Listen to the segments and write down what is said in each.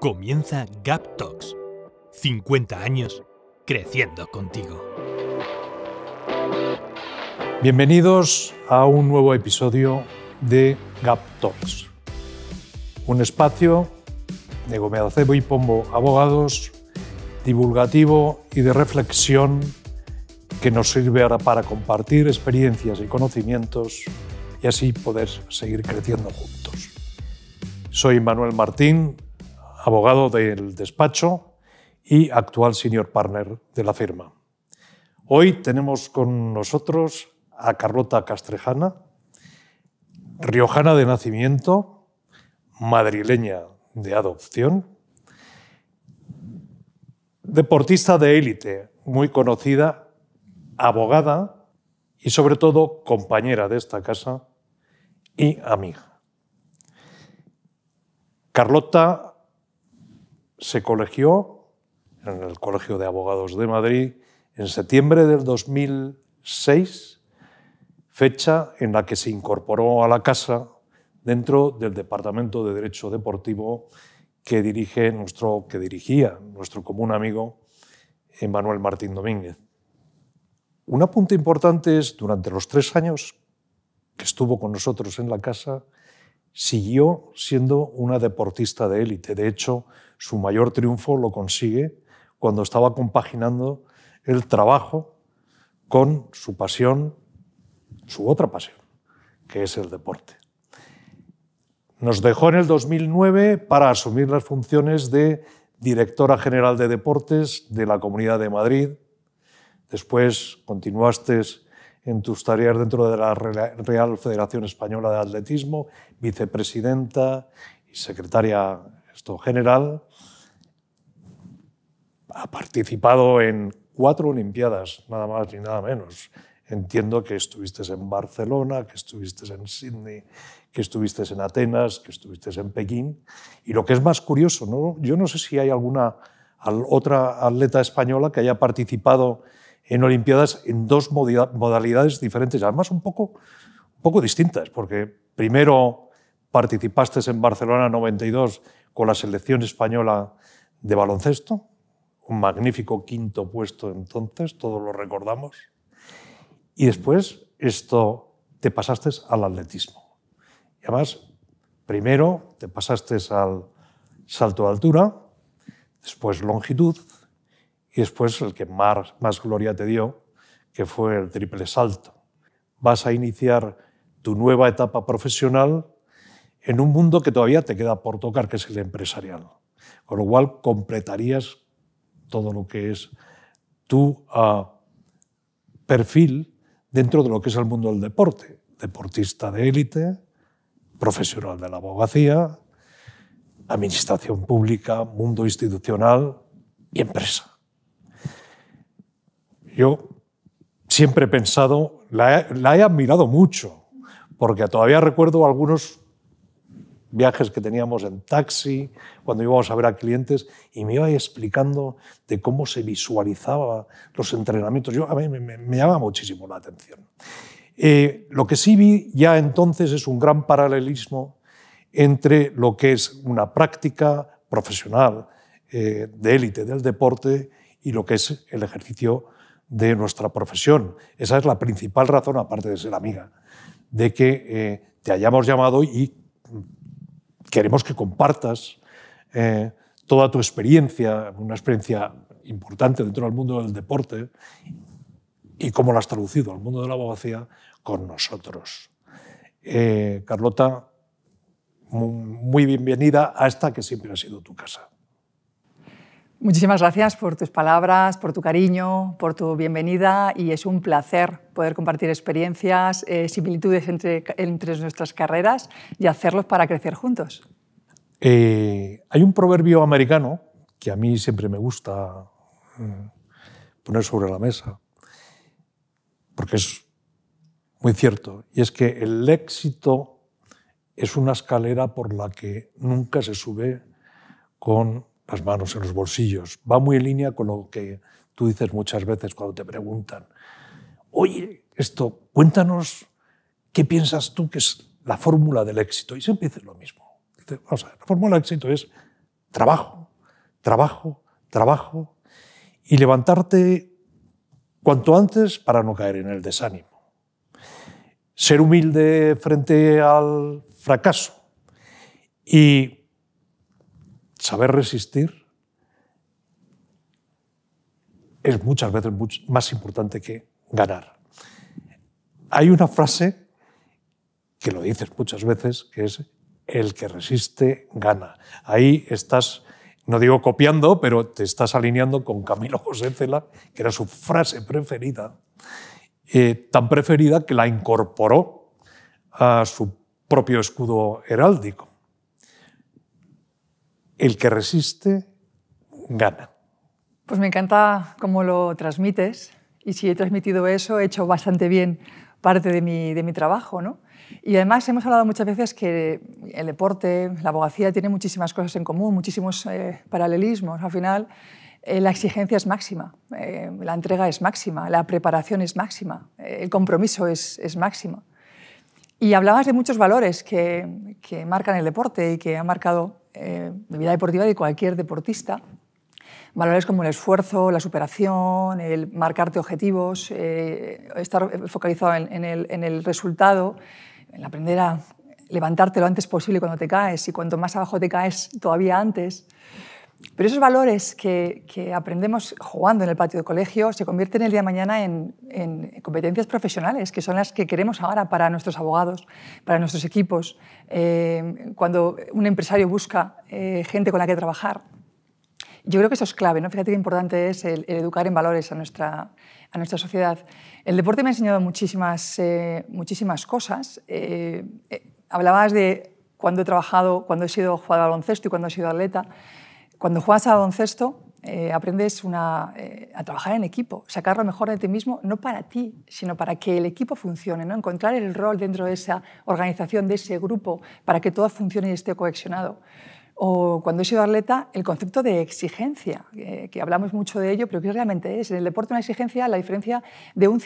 Comienza Gap Talks. 50 años creciendo contigo. Bienvenidos a un nuevo episodio de Gap Talks. Un espacio de Gómez Acebo y Pombo Abogados, divulgativo y de reflexión que nos sirve ahora para compartir experiencias y conocimientos y así poder seguir creciendo juntos. Soy Manuel Martín, abogado del despacho y actual señor partner de la firma. Hoy tenemos con nosotros a Carlota Castrejana, riojana de nacimiento, madrileña de adopción, deportista de élite muy conocida, abogada y sobre todo compañera de esta casa y amiga. Carlota se colegió en el Colegio de Abogados de Madrid en septiembre del 2006, fecha en la que se incorporó a la casa dentro del Departamento de Derecho Deportivo que, dirige nuestro, que dirigía nuestro común amigo Manuel Martín Domínguez. Un apunte importante es, durante los tres años que estuvo con nosotros en la casa, siguió siendo una deportista de élite. De hecho, su mayor triunfo lo consigue cuando estaba compaginando el trabajo con su pasión, su otra pasión, que es el deporte. Nos dejó en el 2009 para asumir las funciones de directora general de deportes de la Comunidad de Madrid. Después continuaste en tus tareas dentro de la Real Federación Española de Atletismo, vicepresidenta y secretaria general. Ha participado en cuatro Olimpiadas, nada más ni nada menos. Entiendo que estuviste en Barcelona, que estuviste en Sydney, que estuviste en Atenas, que estuviste en Pekín. Y lo que es más curioso, yo no sé si hay alguna otra atleta española que haya participado en Olimpiadas en dos modalidades diferentes, además un poco, un poco distintas, porque primero participaste en Barcelona 92 con la selección española de baloncesto, un magnífico quinto puesto entonces, todos lo recordamos, y después esto te pasaste al atletismo. Y además, primero te pasaste al salto de altura, después longitud, y después el que más, gloria te dio, que fue el triple salto. Vas a iniciar tu nueva etapa profesional en un mundo que todavía te queda por tocar, que es el empresarial. Con lo cual completarías todo lo que es tu ah, perfil dentro de lo que es el mundo del deporte. Deportista de élite, profesional de la abogacía, administración pública, mundo institucional y empresa. Yo siempre he pensado, la he, admirado mucho, porque todavía recuerdo algunos viajes que teníamos en taxi, cuando íbamos a ver a clientes, y me iba explicando de cómo se visualizaba los entrenamientos. Yo, a mí me, me, llama muchísimo la atención. Eh, lo que sí vi ya entonces es un gran paralelismo entre lo que es una práctica profesional eh, de élite del deporte y lo que es el ejercicio de nuestra profesión. Esa es la principal razón, aparte de ser amiga, de que eh, te hayamos llamado y queremos que compartas eh, toda tu experiencia, una experiencia importante dentro del mundo del deporte y cómo la has traducido al mundo de la abogacía con nosotros. Eh, Carlota, muy bienvenida a esta que siempre ha sido tu casa. Muchísimas gracias por tus palabras, por tu cariño, por tu bienvenida y es un placer poder compartir experiencias, eh, similitudes entre, nuestras carreras y hacerlos para crecer juntos. Eh, hay un proverbio americano que a mí siempre me gusta mm, poner sobre la mesa, porque es muy cierto, y es que el éxito es una escalera por la que nunca se sube con las manos en los bolsillos. Va muy en línea con lo que tú dices muchas veces cuando te preguntan, oye, esto, cuéntanos qué piensas tú que es la fórmula del éxito. Y siempre dices lo mismo. la fórmula del éxito es trabajo, trabajo, trabajo y levantarte cuanto antes para no caer en el desánimo. Ser humilde frente al fracaso y saber resistir es muchas veces más importante que ganar. Hay una frase que lo dices muchas veces, que es el que resiste gana. Ahí estás, no digo copiando, pero te estás alineando con Camilo José Cela, que era su frase preferida, eh, tan preferida que la incorporó a su propio escudo heráldico el que resiste gana. Pues me encanta cómo lo transmites y si he transmitido eso, he hecho bastante bien parte de mi, de mi trabajo. Y además hemos hablado muchas veces que el deporte, la abogacía, tiene muchísimas cosas en común, muchísimos eh, paralelismos. Al final, eh, la exigencia es máxima, eh, la entrega es máxima, la preparación es máxima, el compromiso es, es y hablabas de muchos valores que, marcan el deporte y que han marcado eh, la vida deportiva de cualquier deportista. Valores como el esfuerzo, la superación, el marcarte objetivos, eh, estar focalizado en, el, en el resultado, en aprender a levantarte lo antes posible cuando te caes y cuanto más abajo te caes todavía antes. Pero esos valores que, aprendemos jugando en el patio de colegio se convierten el día de mañana en, competencias profesionales, que son las que queremos ahora para nuestros abogados, para nuestros equipos, eh, cuando un empresario busca eh, gente con la que trabajar. Yo creo que eso es clave, ¿no? Fíjate qué importante es el, educar en valores a nuestra, sociedad. El deporte me ha enseñado muchísimas, eh, muchísimas cosas. hablabas de cuando he trabajado, cuando he sido jugador de baloncesto y cuando he sido atleta cuando juegas a baloncesto, eh, aprendes eh, a trabajar en equipo, sacar lo mejor de ti mismo, no para ti, sino para que el equipo funcione, ¿no? encontrar el rol dentro de esa organización, de ese grupo, para que todo funcione y esté cohesionado. O cuando he sido atleta, el concepto de exigencia, eh, que hablamos mucho de ello, pero que realmente es en el deporte una exigencia, la diferencia de un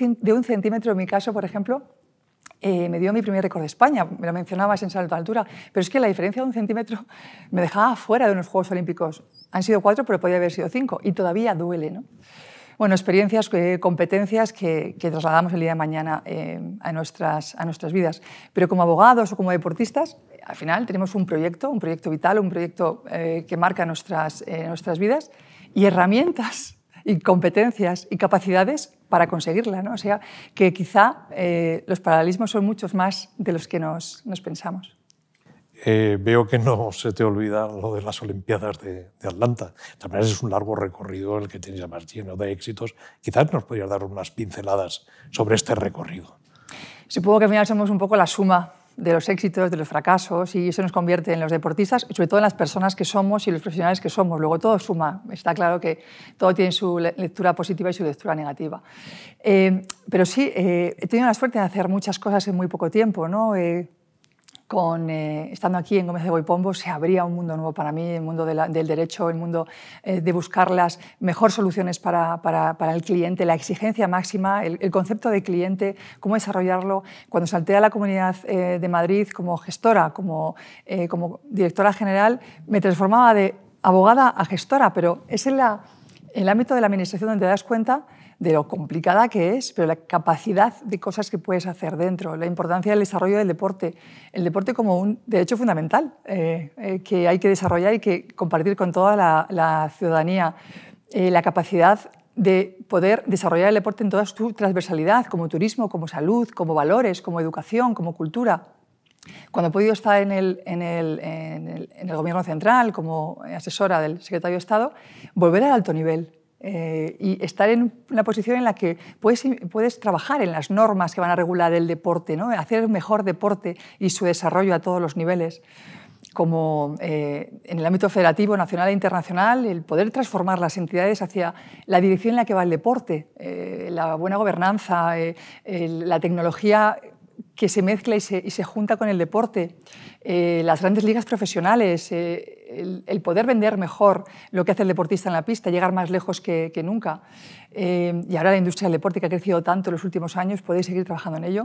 centímetro, en mi caso, por ejemplo, eh, me dio mi primer récord de España, me lo mencionabas en salto de altura, pero es que la diferencia de un centímetro me dejaba fuera de unos Juegos Olímpicos. Han sido cuatro, pero podía haber sido cinco, y todavía duele. ¿no? Bueno, experiencias, eh, competencias que, trasladamos el día de mañana eh, a, nuestras, a nuestras vidas. Pero como abogados o como deportistas, al final tenemos un proyecto, un proyecto vital, un proyecto que marca nuestras, nuestras vidas y herramientas y competencias y capacidades para conseguirla. ¿no? O sea, que quizá eh, los paralelismos son muchos más de los que nos, pensamos. Eh, veo que no se te olvida lo de las Olimpiadas de, Atlanta. es un largo recorrido el que tienes más lleno de éxitos. Quizás nos podrías dar unas pinceladas sobre este recorrido. Supongo que al final somos un poco la suma de los éxitos, de los fracasos, y eso nos convierte en los deportistas, sobre todo en las personas que somos y los profesionales que somos. Luego todo suma, está claro que todo tiene su lectura positiva y su lectura negativa. Eh, pero sí, eh, he tenido la suerte de hacer muchas cosas en muy poco tiempo, ¿no? Eh, eh, estando aquí en Gómez de Boipombo, se abría un mundo nuevo para mí, el mundo del derecho, el mundo eh, de buscar las mejores soluciones para, el cliente, la exigencia máxima, el, concepto de cliente, cómo desarrollarlo. Cuando salté a la Comunidad eh, de Madrid como gestora, como, directora general, me transformaba de abogada a gestora, pero es en el ámbito de la administración donde te das cuenta de lo complicada que es, pero la capacidad de cosas que puedes hacer dentro, la importancia del desarrollo del deporte, el deporte como un derecho fundamental eh, eh, que hay que desarrollar y que compartir con toda la, ciudadanía, eh, la capacidad de poder desarrollar el deporte en toda su transversalidad, como turismo, como salud, como valores, como educación, como cultura. Cuando he podido estar en el, en el Gobierno Central como asesora del secretario de Estado, volver al alto nivel, eh, y estar en una posición en la que puedes, puedes trabajar en las normas que van a regular el deporte, ¿no? hacer mejor deporte y su desarrollo a todos los niveles como eh, en el ámbito federativo, nacional e internacional, el poder transformar las entidades hacia la dirección en la que va el deporte, eh, la buena gobernanza, la tecnología que se mezcla y se junta con el deporte, las grandes ligas profesionales el, poder vender mejor lo que hace el deportista en la pista, llegar más lejos que, nunca. Eh, y ahora la industria del deporte que ha crecido tanto en los últimos años, podéis seguir trabajando en ello.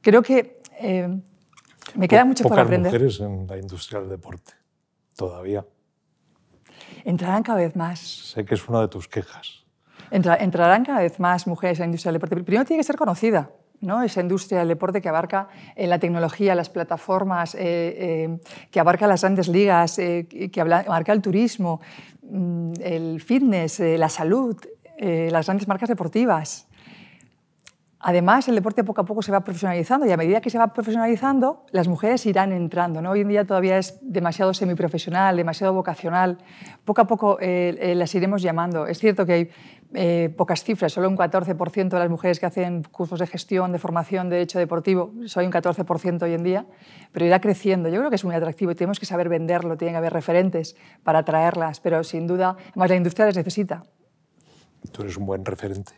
Creo que eh, me queda mucho por aprender. mujeres en la industria del deporte, todavía. Entrarán cada vez más. Sé que es una de tus quejas. entrarán cada vez más mujeres en la industria del deporte. Primero tiene que ser conocida esa industria del deporte que abarca eh, la tecnología, las plataformas, eh, eh, que abarca las grandes ligas, que abarca el turismo, mm, el fitness, la salud, las grandes marcas deportivas. Además, el deporte poco a poco se va profesionalizando y a medida que se va profesionalizando, las mujeres irán entrando. ¿no? Hoy en día todavía es demasiado semiprofesional, demasiado vocacional. Poco a poco eh, eh, las iremos llamando. Es cierto que hay eh, pocas cifras, solo un 14% de las mujeres que hacen cursos de gestión, de formación, de derecho deportivo, Soy un 14% hoy en día, pero irá creciendo. Yo creo que es muy atractivo y tenemos que saber venderlo, tienen que haber referentes para atraerlas, pero sin duda, además la industria las necesita. Tú eres un buen referente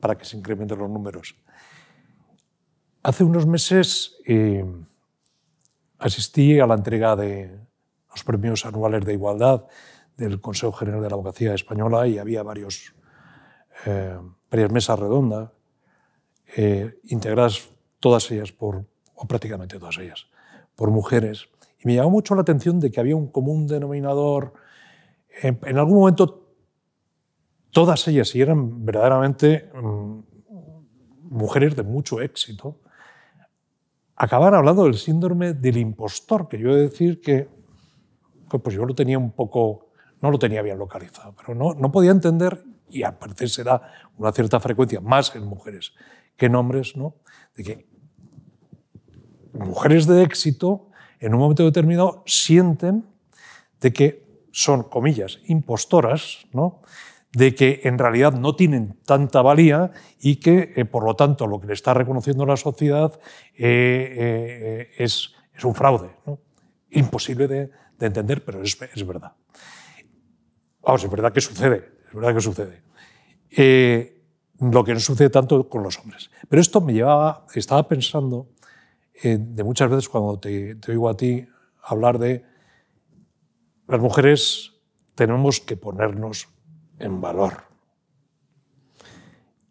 para que se incrementen los números. Hace unos meses eh, asistí a la entrega de los premios anuales de igualdad del Consejo General de la Abogacía Española y había varios, eh, varias mesas redondas, eh, integradas todas ellas por, o prácticamente todas ellas, por mujeres. Y me llamó mucho la atención de que había un común denominador. en algún momento todas ellas, y eran verdaderamente mm, mujeres de mucho éxito, acaban hablando del síndrome del impostor, que yo he decir que pues yo lo tenía un poco, no lo tenía bien localizado, pero no, podía entender, y aparte se da una cierta frecuencia, más en mujeres que en hombres, ¿no? de que mujeres de éxito en un momento determinado sienten de que son, comillas, impostoras, ¿no? de que en realidad no tienen tanta valía y que, eh, por lo tanto, lo que le está reconociendo la sociedad eh, eh, es, un fraude. Imposible de, entender, pero es, verdad. Vamos, es verdad que sucede, es verdad que sucede. lo que no sucede tanto con los hombres. Pero esto me llevaba, estaba pensando de muchas veces cuando te, te oigo a ti hablar de las mujeres tenemos que ponernos en valor.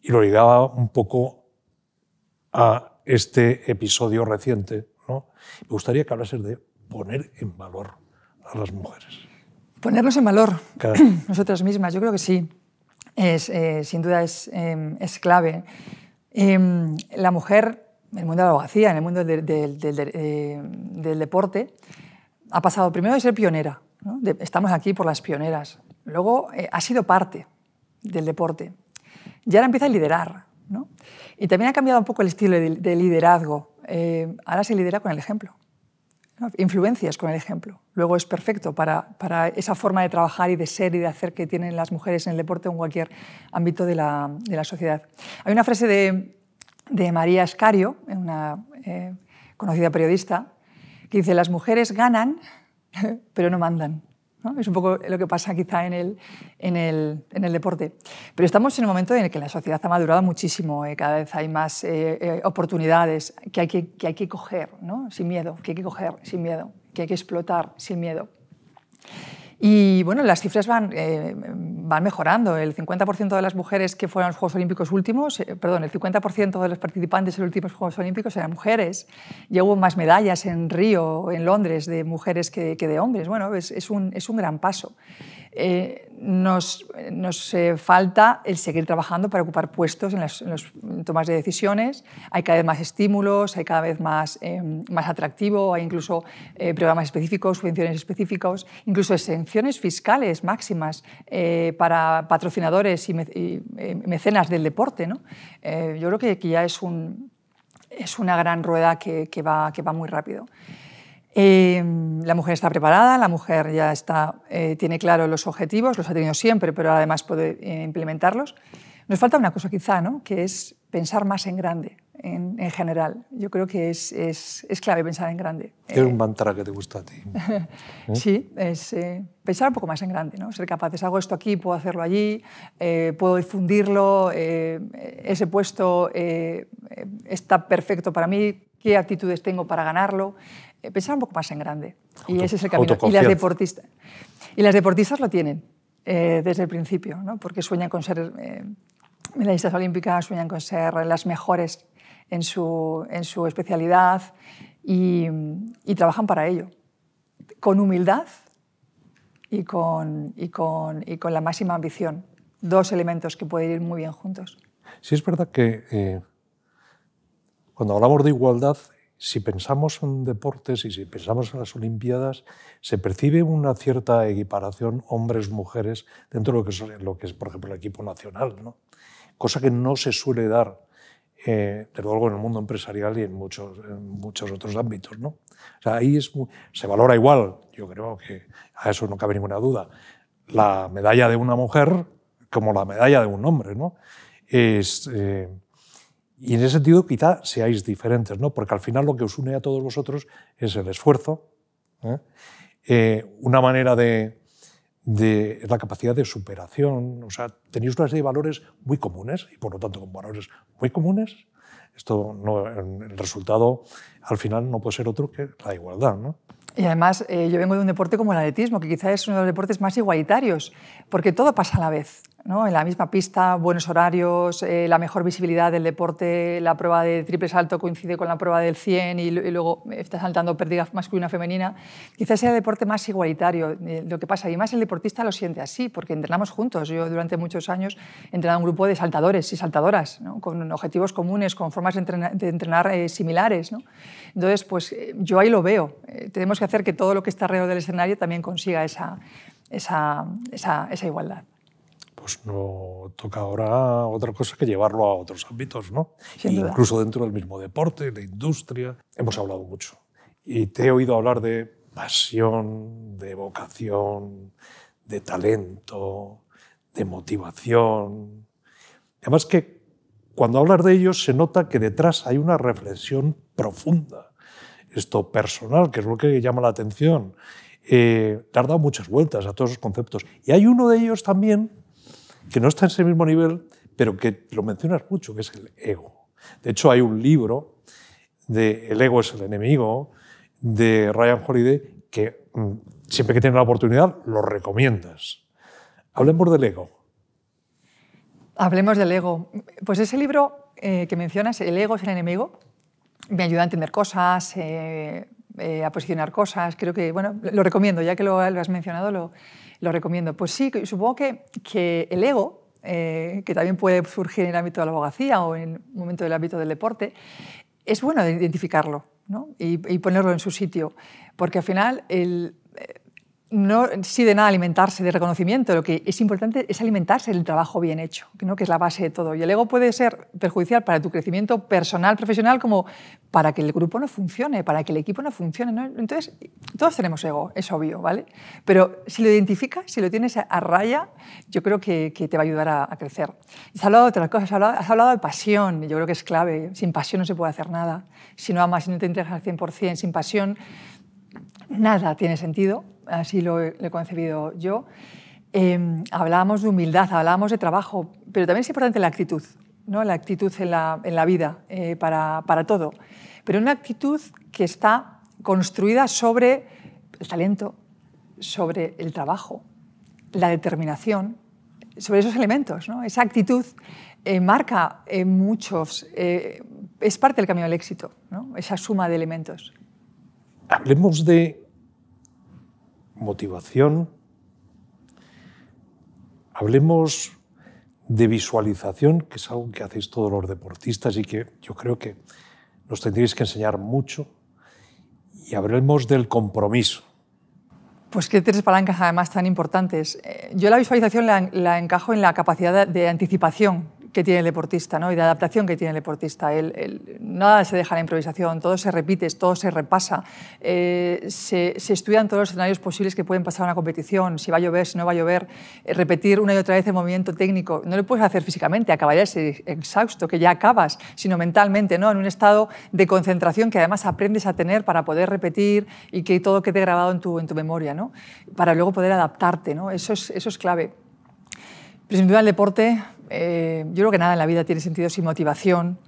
Y lo ligaba un poco a este episodio reciente. ¿no? Me gustaría que hablases de poner en valor a las mujeres. Ponernos en valor nosotras mismas, yo creo que sí. Es, eh, sin duda es, em, clave. Em, la mujer, en el mundo de la abogacía, en el mundo del eh, deporte, ha pasado primero de ser pionera, estamos aquí por las pioneras. Luego eh, ha sido parte del deporte. Y ahora empieza a liderar. Y también ha cambiado un poco el estilo de, liderazgo. Eh, ahora se lidera con el ejemplo. Influencias con el ejemplo. Luego es perfecto para, para, esa forma de trabajar y de ser y de hacer que tienen las mujeres en el deporte o en cualquier ámbito de la, de la sociedad. Hay una frase de, de María Escario, una eh, conocida periodista, que dice, las mujeres ganan pero no mandan. Es un poco lo que pasa quizá en el, en, el, en el, deporte. Pero estamos en un momento en el que la sociedad ha madurado muchísimo, eh, cada vez hay más eh, eh, oportunidades que hay que, que hay que coger ¿no? sin miedo, que hay que coger sin miedo, que hay que explotar sin miedo. Y bueno, las cifras van, eh, van mejorando. El 50% de las mujeres que fueron a los Juegos Olímpicos últimos, eh, perdón, el 50% de los participantes en los últimos Juegos Olímpicos eran mujeres. y hubo más medallas en Río, en Londres, de mujeres que, de hombres. Bueno, es, un, es un gran paso. Eh, nos, nos eh, falta el seguir trabajando para ocupar puestos en las, tomas de decisiones. Hay cada vez más estímulos, hay cada vez más, eh, atractivo, hay incluso eh, programas específicos, subvenciones específicas, incluso exenciones fiscales máximas para patrocinadores y, mecenas del deporte. yo creo que, aquí ya es, una gran rueda que va muy rápido. Em, la mujer está preparada, la mujer ya está, eh, tiene claro los objetivos, los ha tenido siempre, pero además puede eh, implementarlos. Nos falta una cosa quizá, ¿no? que es pensar más en grande, en, general. Yo creo que es, clave pensar en grande. Es eh, un mantra que te gusta a ti. sí, es pensar un poco más en grande, ¿no? ser capaces, hago esto aquí, puedo hacerlo allí, puedo difundirlo, ese puesto está perfecto para mí, qué actitudes tengo para ganarlo. Eh, pensar un poco más en grande. y ese es el camino. Y las, deportistas, y las deportistas lo tienen eh, desde el principio, porque sueñan con ser medallistas eh, olímpicas, sueñan con ser las mejores en su, en su especialidad y, trabajan para ello. Con humildad y con, y con, la máxima ambición. Dos elementos que pueden ir muy bien juntos. Sí, es verdad que cuando hablamos de igualdad si pensamos en deportes y si pensamos en las Olimpiadas, se percibe una cierta equiparación hombres-mujeres dentro de lo que, es, lo que es, por ejemplo, el equipo nacional, ¿no? cosa que no se suele dar, eh, desde luego, en el mundo empresarial y en muchos, muchos otros ámbitos. ¿no? O sea, ahí es, se valora igual, yo creo que a eso no cabe ninguna duda, la medalla de una mujer como la medalla de un hombre. ¿no? Es, eh, y en ese sentido quizá seáis diferentes, ¿no? porque al final lo que os une a todos vosotros es el esfuerzo, ¿eh? Eh, una manera de, es la capacidad de superación, o sea, tenéis una serie de valores muy comunes y por lo tanto con valores muy comunes, esto el resultado al final no puede ser otro que la igualdad. ¿no? Y además, eh, yo vengo de un deporte como el atletismo, que quizá es uno de los deportes más igualitarios, porque todo pasa a la vez en la misma pista, buenos horarios, eh, la mejor visibilidad del deporte, la prueba de triple salto coincide con la prueba del 100 y, luego está saltando pérdida masculina femenina, quizás sea el deporte más igualitario eh, lo que pasa. Y más el deportista lo siente así, porque entrenamos juntos. Yo durante muchos años he entrenado un grupo de saltadores y saltadoras, con objetivos comunes, con formas de entrenar, eh, similares. Entonces, pues yo ahí lo veo. tenemos que hacer que todo lo que está alrededor del escenario también consiga esa igualdad pues no toca ahora otra cosa que llevarlo a otros ámbitos, ¿no? Incluso dentro del mismo deporte, la industria. Hemos hablado mucho. Y te he oído hablar de pasión, de vocación, de talento, de motivación. Además que cuando hablas de ellos se nota que detrás hay una reflexión profunda. Esto personal, que es lo que llama la atención. Eh, te has dado muchas vueltas a todos esos conceptos. Y hay uno de ellos también que no está en ese mismo nivel, pero que lo mencionas mucho, que es el ego. De hecho, hay un libro de El ego es el enemigo, de Ryan Holiday, que mm, siempre que tienes la oportunidad lo recomiendas. Hablemos del ego. Hablemos del ego. Pues ese libro eh, que mencionas, El ego es el enemigo, me ayuda a entender cosas, eh, eh, a posicionar cosas. Creo que, bueno, lo recomiendo, ya que lo, has mencionado, lo, lo, recomiendo. Pues sí, supongo que, el ego, eh, que también puede surgir en el ámbito de la abogacía o en un momento del ámbito del deporte, es bueno identificarlo y, y, ponerlo en su sitio, porque al final el, eh, no sí de nada alimentarse de reconocimiento, lo que es importante es alimentarse del trabajo bien hecho, ¿no? que es la base de todo. Y el ego puede ser perjudicial para tu crecimiento personal, profesional, como para que el grupo no funcione, para que el equipo no funcione. Entonces, todos tenemos ego, es obvio, ¿vale? Pero si lo identificas, si lo tienes a, raya, yo creo que, te va a ayudar a, crecer. Has hablado de otras cosas, has hablado, de pasión, yo creo que es clave. Sin pasión no se puede hacer nada. Si no amas, si no te entregas al 100%, sin pasión nada tiene sentido, así lo he, concebido yo. Em, hablábamos de humildad, hablábamos de trabajo, pero también es importante la actitud, ¿no? la actitud en la, vida eh, para, todo. Pero una actitud que está construida sobre el talento, sobre el trabajo, la determinación, sobre esos elementos. Esa actitud eh, marca eh, muchos, eh, es parte del camino al éxito, esa suma de elementos. Hablemos de motivación, hablemos de visualización, que es algo que hacéis todos los deportistas y que yo creo que nos tendréis que enseñar mucho, y hablemos del compromiso. Pues qué tres palancas además tan importantes. Eh, yo la visualización la, encajo en la capacidad de anticipación que tiene el deportista ¿no? y de adaptación que tiene el deportista. El, nada se deja la improvisación, todo se repite, todo se repasa, eh, se, estudian todos los escenarios posibles que pueden pasar a una competición, si va a llover, si no va a llover, eh, repetir una y otra vez el movimiento técnico. No lo puedes hacer físicamente, acabarías exhausto, que ya acabas, sino mentalmente, ¿no? en un estado de concentración que además aprendes a tener para poder repetir y que todo quede grabado en tu, en tu memoria, ¿no? para luego poder adaptarte. ¿no? Eso, eso es clave. Sin duda el deporte, eh, yo creo que nada en la vida tiene sentido sin motivación.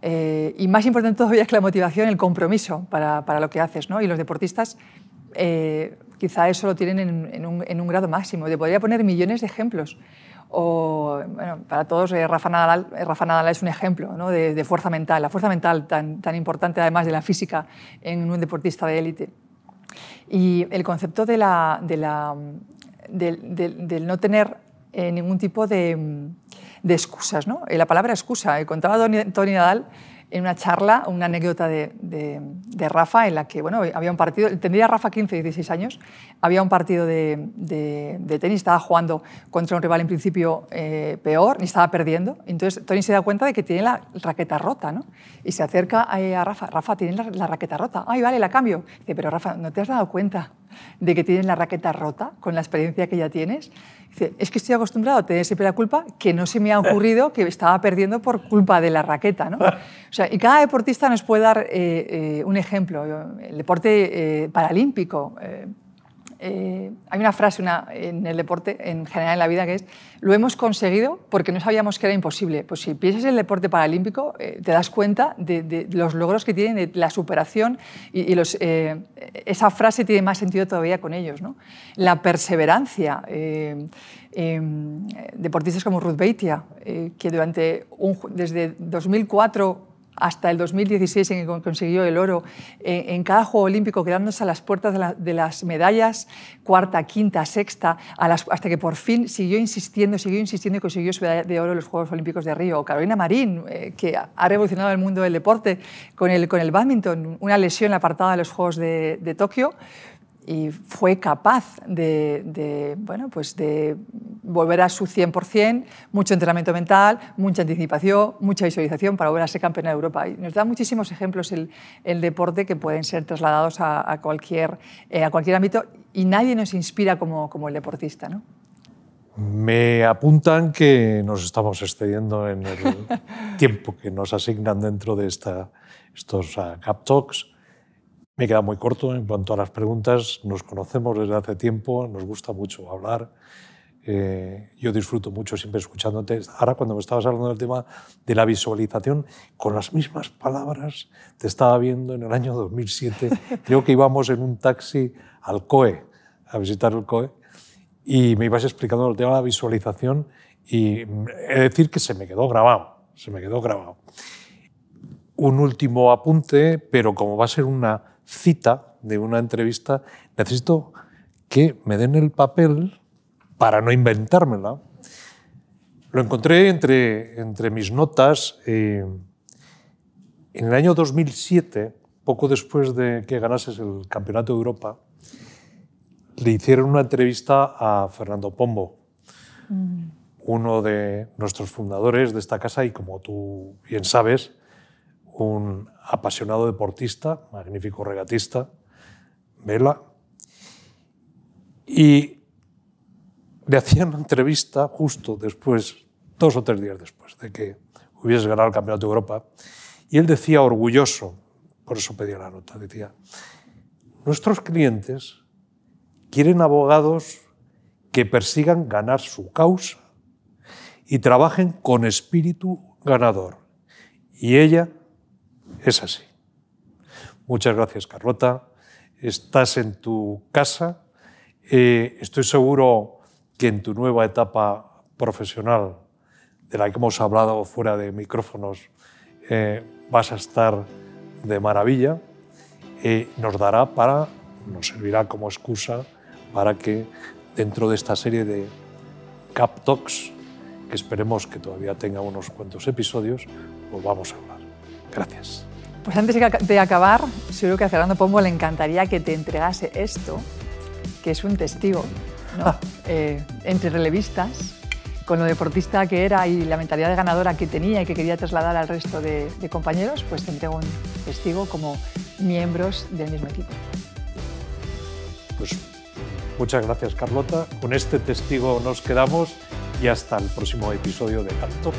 Eh, y más importante todavía es que la motivación, el compromiso para, para lo que haces. ¿no? Y los deportistas eh, quizá eso lo tienen en, un, en, un, grado máximo. Te podría poner millones de ejemplos. O, bueno, para todos, Rafa Nadal, Rafa, Nadal, es un ejemplo ¿no? de, de, fuerza mental, la fuerza mental tan, tan importante además de la física en un deportista de élite. Y el concepto de la, de la, del no tener eh, ningún tipo de, mm, excusas. ¿no? Eh, la palabra excusa, eh, contaba Tony, Tony Nadal en una charla, una anécdota de, Rafa en la que, bueno, había un partido, tendría Rafa 15, 16 años, había un partido de, tenis, estaba jugando contra un rival en principio peor, y estaba perdiendo. Entonces Tony se da cuenta de que tiene la raqueta rota, ¿no? Y se acerca a, Rafa, Rafa, tiene la, la, raqueta rota, ay, vale, la cambio. Dice, pero Rafa, ¿no te has dado cuenta? de que tienes la raqueta rota con la experiencia que ya tienes. Dice, es que estoy acostumbrado a tener siempre la culpa que no se me ha ocurrido que estaba perdiendo por culpa de la raqueta. y cada deportista nos puede dar eh, eh, un ejemplo. El deporte eh, paralímpico eh, hay una frase una, en el deporte, en general en la vida, que es, lo hemos conseguido porque no sabíamos que era imposible. Pues si piensas en el deporte paralímpico, eh, te das cuenta de, los logros que tienen, de la superación, y, eh, esa frase tiene más sentido todavía con ellos. La perseverancia. Em, deportistas como Ruth Beitia, que durante desde 2004 hasta el 2016 en que consiguió el oro, eh, en, cada Juego Olímpico quedándose a las puertas de, las medallas, cuarta, quinta, sexta, hasta que por fin siguió insistiendo, siguió insistiendo y consiguió su medalla de oro en los Juegos Olímpicos de Río. Carolina Marín, eh, que ha revolucionado el mundo del deporte con el, con el badminton, una lesión apartada de los Juegos de, Tokio, y fue capaz de, bueno, pues de volver a su 100%, mucho entrenamiento mental, mucha anticipación, mucha visualización para volver a ser campeona de Europa. Y nos da muchísimos ejemplos el, el deporte que pueden ser trasladados a, cualquier, eh, a cualquier ámbito y nadie nos inspira como, como el deportista. ¿no? Me apuntan que nos estamos excediendo en el tiempo que nos asignan dentro de esta, estos Cap ah, Talks. Me queda muy corto en cuanto a las preguntas. Nos conocemos desde hace tiempo, nos gusta mucho hablar. Eh, yo disfruto mucho siempre escuchándote. Ahora cuando me estabas hablando del tema de la visualización, con las mismas palabras, te estaba viendo en el año 2007, creo que íbamos en un taxi al COE, a visitar el COE, y me ibas explicando el tema de la visualización y mm, he de decir que se me quedó grabado, se me quedó grabado. Un último apunte, pero como va a ser una cita de una entrevista, necesito que me den el papel para no inventármela, lo encontré entre, entre mis notas eh, en el año 2007, poco después de que ganases el Campeonato de Europa, le hicieron una entrevista a Fernando Pombo, mm. uno de nuestros fundadores de esta casa y como tú bien sabes, un apasionado deportista, magnífico regatista, vela. Y le hacían una entrevista justo después, dos o tres días después de que hubiese ganado el Campeonato de Europa, y él decía orgulloso, por eso pedía la nota, decía, nuestros clientes quieren abogados que persigan ganar su causa y trabajen con espíritu ganador. Y ella es así. Muchas gracias, Carlota. Estás en tu casa. Eh, estoy seguro que en tu nueva etapa profesional, de la que hemos hablado fuera de micrófonos, eh, vas a estar de maravilla, eh, nos dará para, nos servirá como excusa para que dentro de esta serie de Cap Talks, que esperemos que todavía tenga unos cuantos episodios, vamos a hablar. Gracias. Pues antes de acabar, seguro que a Fernando Pombo le encantaría que te entregase esto, que es un testigo eh, entre relevistas, con lo deportista que era y la mentalidad de ganadora que tenía y que quería trasladar al resto de, compañeros, pues entrego un testigo como miembros del mismo equipo. Pues muchas gracias Carlota, con este testigo nos quedamos y hasta el próximo episodio de Cantox.